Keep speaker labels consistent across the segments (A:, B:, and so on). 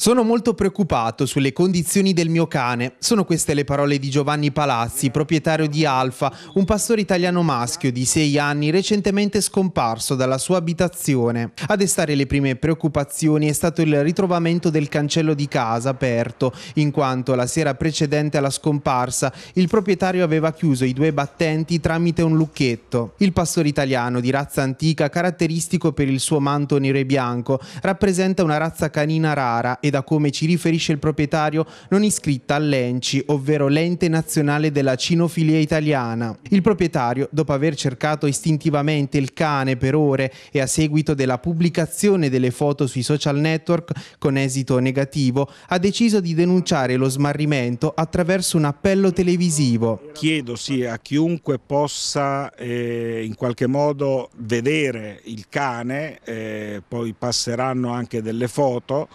A: Sono molto preoccupato sulle condizioni del mio cane. Sono queste le parole di Giovanni Palazzi, proprietario di Alfa, un pastore italiano maschio di 6 anni recentemente scomparso dalla sua abitazione. A destare le prime preoccupazioni è stato il ritrovamento del cancello di casa aperto, in quanto la sera precedente alla scomparsa il proprietario aveva chiuso i due battenti tramite un lucchetto. Il pastore italiano di razza antica, caratteristico per il suo manto nero e bianco, rappresenta una razza canina rara e da come ci riferisce il proprietario non iscritta all'ENCI, ovvero l'ente nazionale della cinofilia italiana. Il proprietario, dopo aver cercato istintivamente il cane per ore e a seguito della pubblicazione delle foto sui social network con esito negativo, ha deciso di denunciare lo smarrimento attraverso un appello televisivo.
B: Chiedo sì, a chiunque possa eh, in qualche modo vedere il cane, eh, poi passeranno anche delle foto,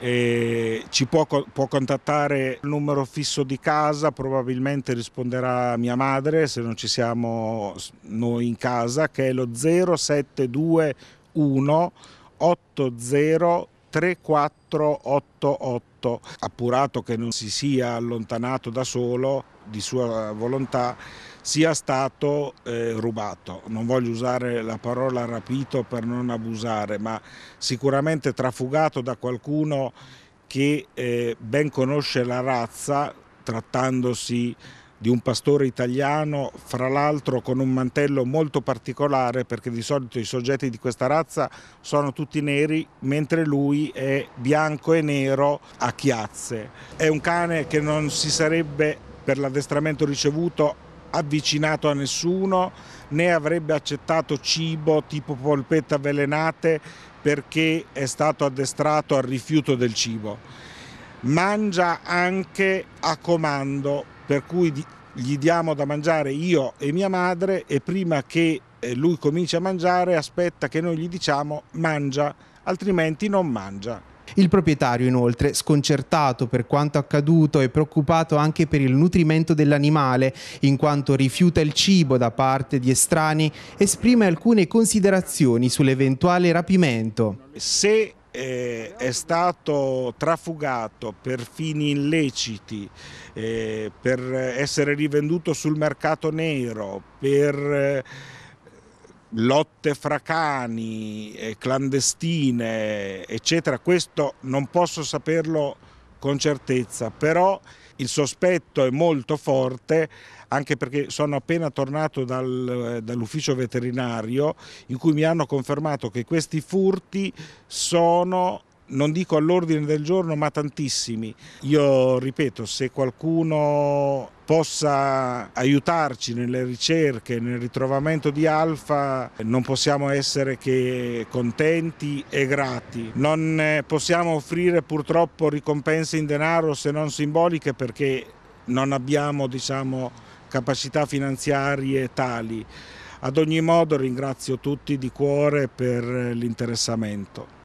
B: ci può, può, contattare il numero fisso di casa, probabilmente risponderà mia madre se non ci siamo noi in casa, che è lo 0721 803488. Appurato che non si sia allontanato da solo, di sua volontà sia stato eh, rubato. Non voglio usare la parola rapito per non abusare, ma sicuramente trafugato da qualcuno che eh, ben conosce la razza, trattandosi di un pastore italiano, fra l'altro con un mantello molto particolare perché di solito i soggetti di questa razza sono tutti neri, mentre lui è bianco e nero a chiazze. È un cane che non si sarebbe per l'addestramento ricevuto avvicinato a nessuno né avrebbe accettato cibo tipo polpette avvelenate perché è stato addestrato al rifiuto del cibo. Mangia anche a comando, per cui gli diamo da mangiare io e mia madre e prima che eh, lui cominci a mangiare aspetta che noi gli diciamo mangia, altrimenti non mangia.
A: Il proprietario inoltre, sconcertato per quanto accaduto e preoccupato anche per il nutrimento dell'animale, in quanto rifiuta il cibo da parte di estranei, esprime alcune considerazioni sull'eventuale rapimento.
B: Se eh, è stato trafugato per fini illeciti, eh, per essere rivenduto sul mercato nero, per... Eh, lotte fra cani, clandestine, eccetera, questo non posso saperlo con certezza, però il sospetto è molto forte anche perché sono appena tornato dal, eh, dall'ufficio veterinario in cui mi hanno confermato che questi furti sono non dico all'ordine del giorno, ma tantissimi. Io ripeto, se qualcuno possa aiutarci nelle ricerche, nel ritrovamento di Alfa, non possiamo essere che contenti e grati. Non eh, possiamo offrire purtroppo ricompense in denaro se non simboliche perché non abbiamo diciamo, capacità finanziarie tali. Ad ogni modo ringrazio tutti di cuore per l'interessamento.